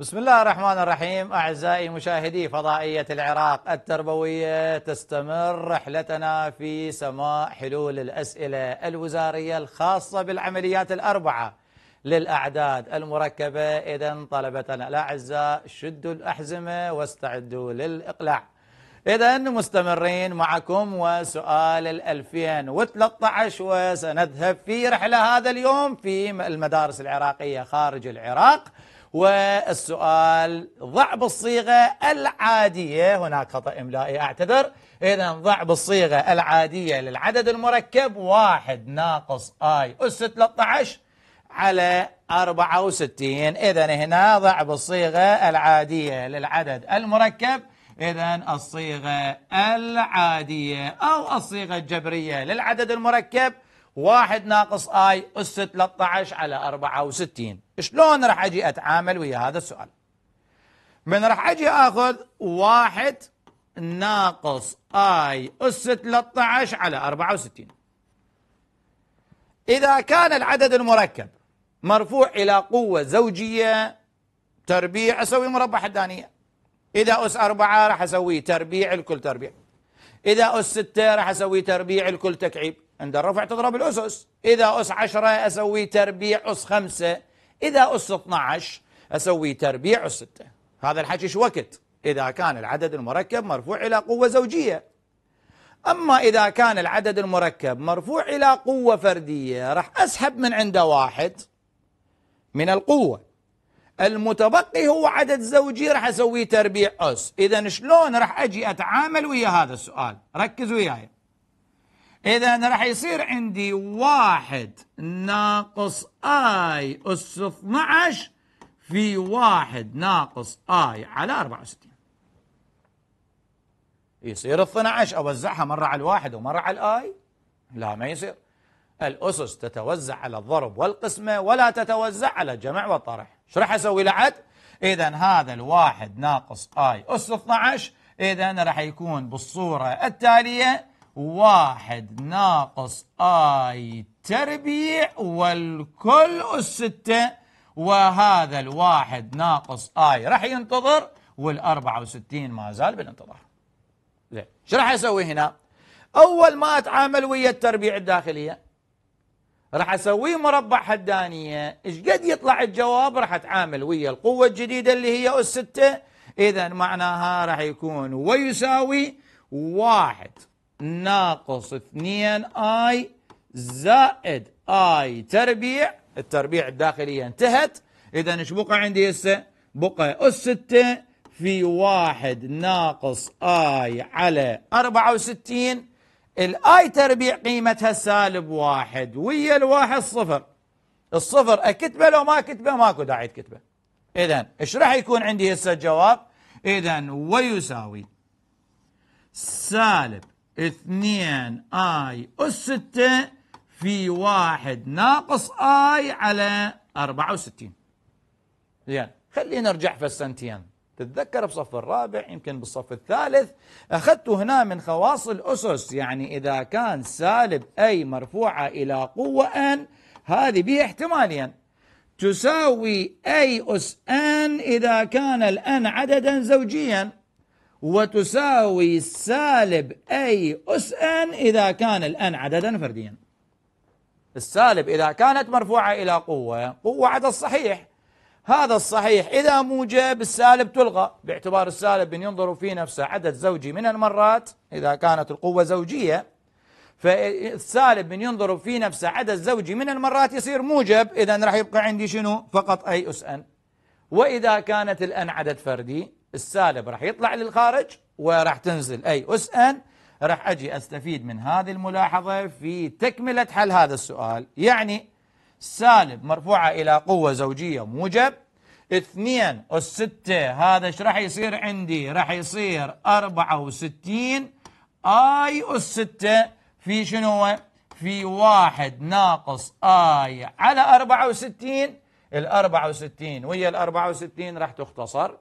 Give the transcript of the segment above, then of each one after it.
بسم الله الرحمن الرحيم أعزائي مشاهدي فضائية العراق التربوية تستمر رحلتنا في سماء حلول الأسئلة الوزارية الخاصة بالعمليات الأربعة للأعداد المركبة إذا طلبتنا الأعزاء شدوا الأحزمة واستعدوا للإقلاع إذا مستمرين معكم وسؤال ال 2013 وسنذهب في رحلة هذا اليوم في المدارس العراقية خارج العراق والسؤال ضع بالصيغة العادية هناك خطأ إملائي إيه، أعتذر إذا ضع بالصيغة العادية للعدد المركب واحد ناقص آي أس 13 على 64 إذا هنا ضع بالصيغة العادية للعدد المركب إذا الصيغة العادية أو الصيغة الجبرية للعدد المركب واحد ناقص آي أس 13 على 64 شلون راح اجي اتعامل ويا هذا السؤال من راح اجي اخذ واحد ناقص اي اس 13 على 64 اذا كان العدد المركب مرفوع الى قوة زوجية تربيع اسوي مربع حدانية اذا اس 4 راح اسوي تربيع الكل تربيع اذا اس 6 راح اسوي تربيع الكل تكعيب عند الرفع تضرب الاسس اذا اس 10 اسوي تربيع اس 5 إذا أس 12 أسوي تربيع أس 6 هذا الحكي شو وقت إذا كان العدد المركب مرفوع إلى قوة زوجية أما إذا كان العدد المركب مرفوع إلى قوة فردية راح أسحب من عنده واحد من القوة المتبقي هو عدد زوجي راح أسويه تربيع أس إذا شلون راح أجي أتعامل ويا هذا السؤال ركز وياي إذا راح يصير عندي واحد ناقص آي أس 12 في واحد ناقص آي على 64 يصير ال 12 أوزعها مرة على الواحد ومرة على الآي لا ما يصير الأسس تتوزع على الضرب والقسمة ولا تتوزع على الجمع والطرح شو راح أسوي لعد؟ إذا هذا الواحد ناقص آي أس 12 إذا راح يكون بالصورة التالية واحد ناقص اي تربيع والكل الستة وهذا الواحد ناقص اي راح ينتظر وال64 ما زال بالانتظار زين شو راح اسوي هنا اول ما اتعامل ويا التربيع الداخلية راح اسوي مربع حدانية ايش قد يطلع الجواب راح اتعامل ويا القوة الجديدة اللي هي اس 6 اذا معناها راح يكون ويساوي واحد ناقص 2 اي زائد اي تربيع التربيع الداخليه انتهت اذا ايش بقى عندي هسه؟ بقى اس 6 في واحد ناقص اي على 64 الاي تربيع قيمتها سالب واحد ويا الواحد صفر الصفر اكتبه لو ما كتبه ماكو داعي تكتبه اذا ايش راح يكون عندي هسه الجواب؟ اذا ويساوي سالب 2 اي أس 6 في واحد ناقص اي على 64 زين خلينا نرجع في السنتين تتذكر بصف الرابع يمكن بالصف الثالث أخذت هنا من خواص الأسس يعني إذا كان سالب أي مرفوعة إلى قوة أن هذه به احتماليا تساوي أي أس أن إذا كان الأن عددا زوجيا وتساوي سالب أي أس أن إذا كان الأن عددا فرديا السالب إذا كانت مرفوعة إلى قوة قوة عدد صحيح هذا الصحيح إذا موجب السالب تلغى باعتبار السالب بن ينظر في نفسه عدد زوجي من المرات إذا كانت القوة زوجية فالسالب بن ينظر في نفسه عدد زوجي من المرات يصير موجب إذا راح يبقى عندي شنو فقط أي أس أن وإذا كانت الأن عدد فردي السالب راح يطلع للخارج وراح تنزل اي اس ان راح اجي استفيد من هذه الملاحظه في تكمله حل هذا السؤال يعني سالب مرفوعه الى قوه زوجيه موجب 2 اس 6 هذا ايش راح يصير عندي راح يصير 64 اي اس 6 في شنو في 1 ناقص اي على 64 ال 64 ويا ال 64 راح تختصر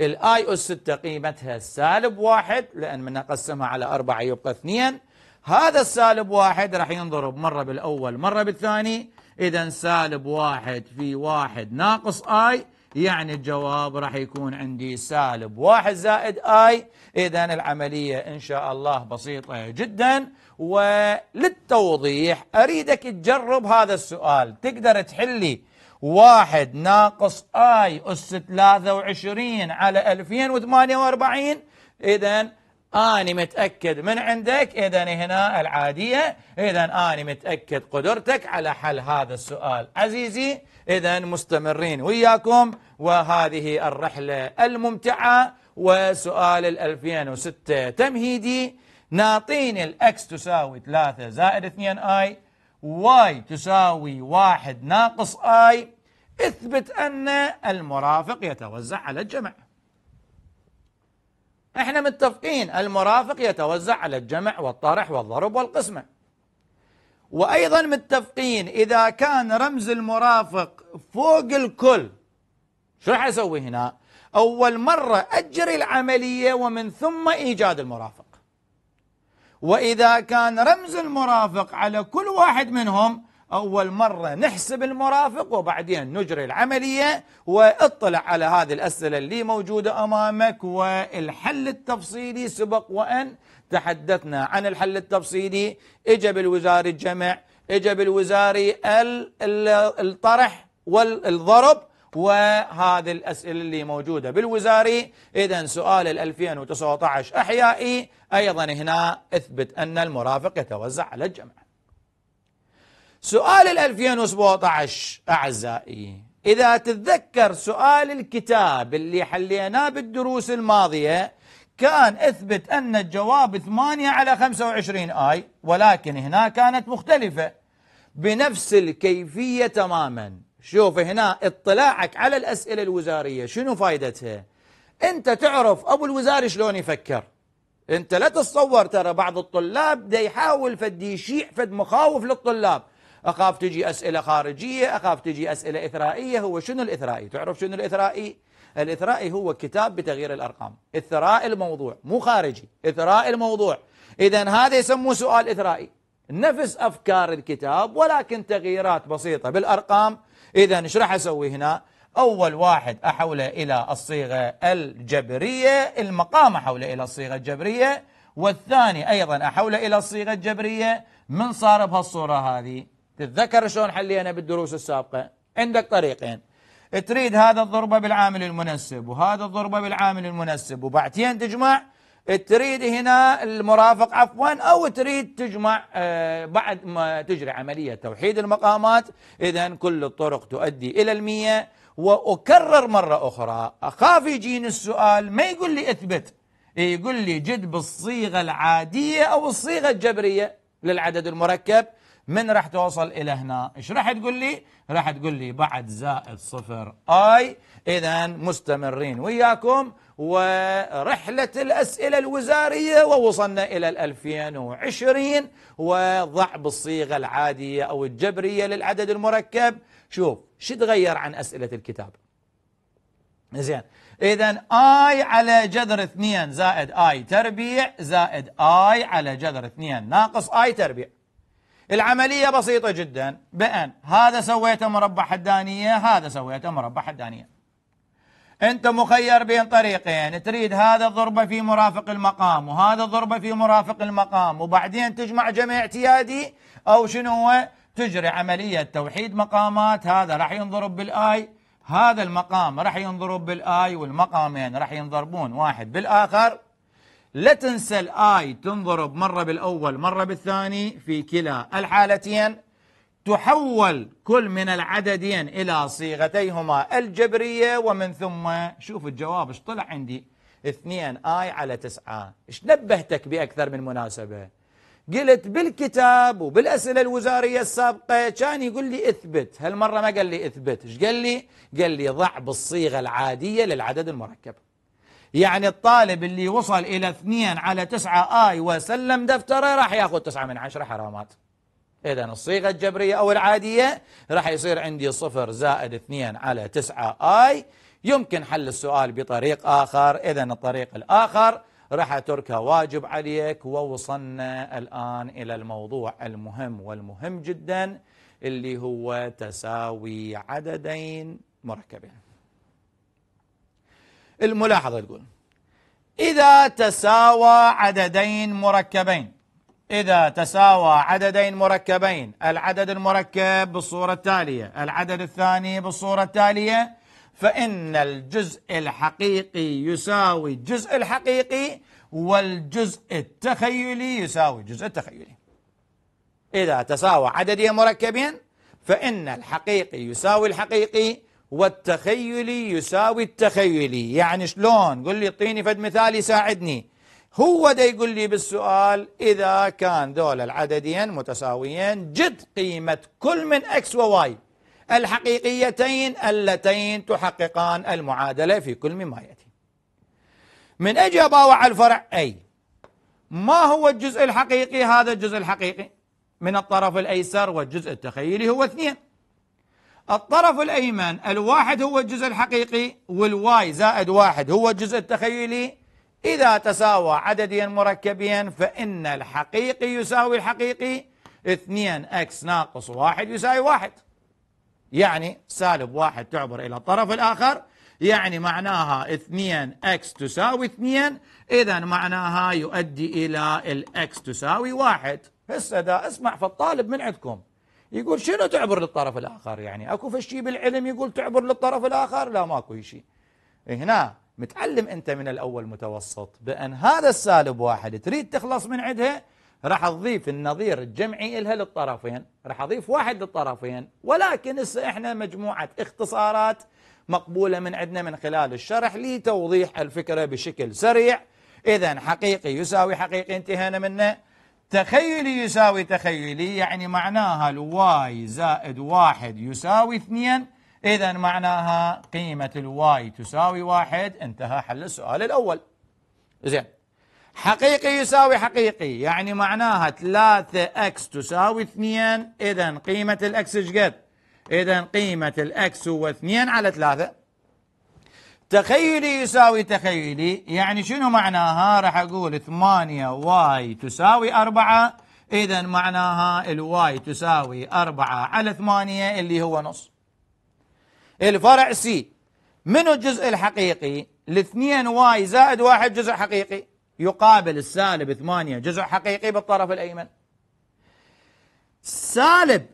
الاي اس 6 قيمتها سالب واحد لان من نقسمها على أربعة يبقى اثنين هذا السالب واحد راح ينضرب مرة بالأول مرة بالثاني إذا سالب واحد في واحد ناقص اي يعني الجواب راح يكون عندي سالب واحد زائد اي إذا العملية إن شاء الله بسيطة جدا وللتوضيح أريدك تجرب هذا السؤال تقدر تحلي واحد ناقص اي اس 23 على 2048 اذا أنا متأكد من عندك إذا هنا العادية إذا أنا متأكد قدرتك على حل هذا السؤال عزيزي إذا مستمرين وياكم وهذه الرحلة الممتعة وسؤال ال 2006 تمهيدي ناطين الأكس تساوي 3 زائد 2 آي واي تساوي واحد ناقص اي اثبت ان المرافق يتوزع على الجمع احنا متفقين المرافق يتوزع على الجمع والطرح والضرب والقسمة وايضا متفقين اذا كان رمز المرافق فوق الكل شو راح اسوي هنا اول مرة اجري العملية ومن ثم ايجاد المرافق وإذا كان رمز المرافق على كل واحد منهم أول مرة نحسب المرافق وبعدين نجري العملية واطلع على هذه الأسئلة اللي موجودة أمامك والحل التفصيلي سبق وأن تحدثنا عن الحل التفصيلي إجا بالوزاري الجمع إجا بالوزاري الطرح والضرب وهذه الأسئلة اللي موجودة بالوزاري إذا سؤال ال 2019 أحيائي أيضا هنا اثبت أن المرافق يتوزع على الجمع سؤال ال 2017 أعزائي إذا تتذكر سؤال الكتاب اللي حليناه بالدروس الماضية كان اثبت أن الجواب 8 على 25 آي ولكن هنا كانت مختلفة بنفس الكيفية تماماً شوف هنا اطلاعك على الأسئلة الوزارية شنو فايدتها أنت تعرف أبو الوزاري شلون يفكر أنت لا تتصور ترى بعض الطلاب دا يحاول فد يشيع فد مخاوف للطلاب أخاف تجي أسئلة خارجية أخاف تجي أسئلة إثرائية هو شنو الإثرائي تعرف شنو الإثرائي الإثرائي هو كتاب بتغيير الأرقام إثراء الموضوع مو خارجي إثراء الموضوع إذا هذا يسموه سؤال إثرائي نفس أفكار الكتاب ولكن تغييرات بسيطة بالأرقام إذا إيش راح أسوي هنا؟ أول واحد أحوله إلى الصيغة الجبرية المقام أحوله إلى الصيغة الجبرية والثاني أيضا أحوله إلى الصيغة الجبرية من صار بهالصورة هذه تتذكر شلون حلينا بالدروس السابقة عندك طريقين تريد هذا الضربة بالعامل المنسب وهذا الضربة بالعامل المنسب وبعدين تجمع تريد هنا المرافق عفوا أو تريد تجمع آه، بعد ما تجري عملية توحيد المقامات إذا كل الطرق تؤدي إلى المية وأكرر مرة أخرى أخاف يجيني السؤال ما يقول لي أثبت يقول لي جد بالصيغة العادية أو الصيغة الجبرية للعدد المركب من راح توصل إلى هنا إيش راح تقول لي راح تقول لي بعد زائد صفر آي إذا مستمرين وياكم ورحلة الأسئلة الوزارية ووصلنا إلى 2020 وضع بالصيغة العادية أو الجبرية للعدد المركب شوف شو تغير عن أسئلة الكتاب زين إذا آي على جذر 2 زائد آي تربيع زائد آي على جذر 2 ناقص آي تربيع العملية بسيطة جدا بأن هذا سويته مربع حدانية هذا سويته مربع حدانية أنت مخير بين طريقين تريد هذا الضربة في مرافق المقام وهذا الضربة في مرافق المقام وبعدين تجمع جمع اعتيادي أو شنو هو تجري عملية توحيد مقامات هذا راح ينضرب بالآي هذا المقام راح ينضرب بالآي والمقامين راح ينضربون واحد بالآخر لا تنسى الآي تنضرب مرة بالأول مرة بالثاني في كلا الحالتين تحول كل من العددين إلى صيغتيهما الجبرية ومن ثم شوف الجواب ايش طلع عندي 2 آي على 9 ايش نبهتك بأكثر من مناسبة قلت بالكتاب وبالأسئلة الوزارية السابقة كان يقول لي اثبت هالمرة ما قال لي اثبت ايش قال لي قال لي ضع بالصيغة العادية للعدد المركب يعني الطالب اللي وصل إلى 2 على 9 آي وسلم دفتره راح ياخذ 9 من 10 حرامات إذا الصيغة الجبرية أو العادية راح يصير عندي صفر زائد اثنين على تسعة آي يمكن حل السؤال بطريق آخر إذا الطريق الآخر راح أتركها واجب عليك ووصلنا الآن إلى الموضوع المهم والمهم جدا اللي هو تساوي عددين مركبين الملاحظة تقول إذا تساوى عددين مركبين إذا تساوى عددين مركبين العدد المركب بالصورة التالية العدد الثاني بالصورة التالية فإن الجزء الحقيقي يساوي الجزء الحقيقي والجزء التخيلي يساوي الجزء التخيلي إذا تساوى عددين مركبين فإن الحقيقي يساوي الحقيقي والتخيلي يساوي التخيلي يعني شلون قل لي اعطيني فد مثال يساعدني هو ده يقول لي بالسؤال إذا كان دول العددين متساويين جد قيمة كل من أكس وواي الحقيقيتين اللتين تحققان المعادلة في كل مما يأتي من أجي أباوع الفرع أي ما هو الجزء الحقيقي هذا الجزء الحقيقي من الطرف الأيسر والجزء التخيلي هو اثنين الطرف الأيمن الواحد هو الجزء الحقيقي والواي زائد واحد هو الجزء التخيلي إذا تساوى عددين مركبين فإن الحقيقي يساوي الحقيقي 2x ناقص 1 يساوي 1 يعني سالب 1 تعبر إلى الطرف الآخر يعني معناها 2x تساوي 2 إذا معناها يؤدي إلى الx تساوي 1 هسه ده اسمع فالطالب من عندكم يقول شنو تعبر للطرف الآخر يعني أكو في الشيء بالعلم يقول تعبر للطرف الآخر لا ماكو شيء إيه، هنا متعلم انت من الاول متوسط بان هذا السالب واحد تريد تخلص من عندها راح تضيف النظير الجمعي الها للطرفين راح اضيف واحد للطرفين ولكن هسه احنا مجموعه اختصارات مقبوله من عندنا من خلال الشرح لتوضيح الفكره بشكل سريع اذا حقيقي يساوي حقيقي انتهينا منه تخيلي يساوي تخيلي يعني معناها الواي زائد واحد يساوي اثنين إذا معناها قيمة الواي تساوي واحد انتهى حل السؤال الأول زين حقيقي يساوي حقيقي يعني معناها 3 اكس تساوي اثنين اذا قيمة الاكس قد؟ اذا قيمة الاكس هو اثنين على ثلاثة تخيلي يساوي تخيلي يعني شنو معناها؟ راح اقول 8 واي تساوي أربعة اذا معناها الواي تساوي أربعة على ثمانية اللي هو نص الفرع سي منو الجزء الحقيقي الاثنين واي زائد واحد جزء حقيقي يقابل السالب ثمانية جزء حقيقي بالطرف الأيمن سالب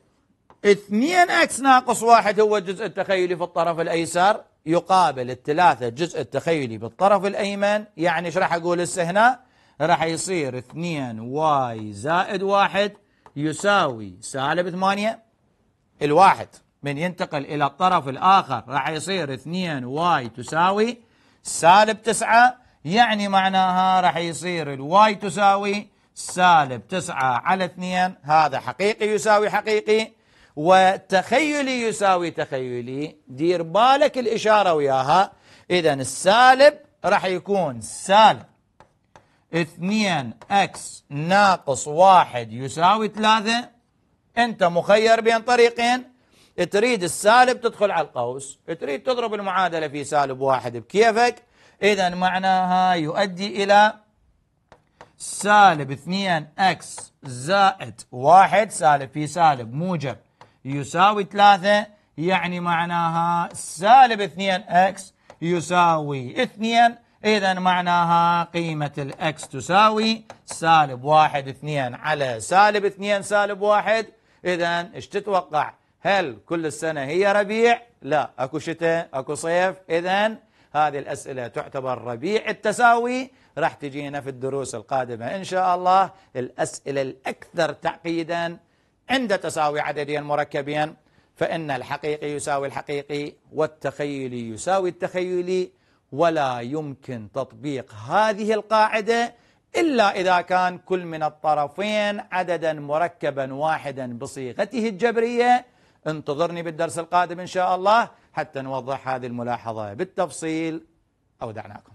2 اكس ناقص واحد هو الجزء التخيلي في الطرف الايسر يقابل الثلاثة الجزء التخيلي بالطرف الايمن يعني ايش راح اقول هسه هنا؟ راح يصير 2 واي زائد واحد يساوي سالب 8 الواحد من ينتقل إلى الطرف الآخر راح يصير 2 واي تساوي سالب 9 يعني معناها راح يصير الواي تساوي سالب 9 على 2 هذا حقيقي يساوي حقيقي وتخيلي يساوي تخيلي دير بالك الإشارة وياها إذا السالب راح يكون سالب 2 اكس ناقص 1 يساوي 3 أنت مخير بين طريقين تريد السالب تدخل على القوس تريد تضرب المعادلة في سالب واحد بكيفك إذا معناها يؤدي إلى سالب 2 اكس زائد 1 سالب في سالب موجب يساوي 3 يعني معناها سالب 2 اكس يساوي 2 اذا معناها قيمة الاكس تساوي سالب 1 2 على سالب 2 سالب 1 اذا ايش تتوقع هل كل السنة هي ربيع؟ لا أكو شتاء أكو صيف إذا هذه الأسئلة تعتبر ربيع التساوي راح تجينا في الدروس القادمة إن شاء الله الأسئلة الأكثر تعقيدا عند تساوي عددين مركبين فإن الحقيقي يساوي الحقيقي والتخيلي يساوي التخيلي ولا يمكن تطبيق هذه القاعدة إلا إذا كان كل من الطرفين عددا مركبا واحدا بصيغته الجبرية انتظرني بالدرس القادم إن شاء الله حتى نوضح هذه الملاحظة بالتفصيل أودعناكم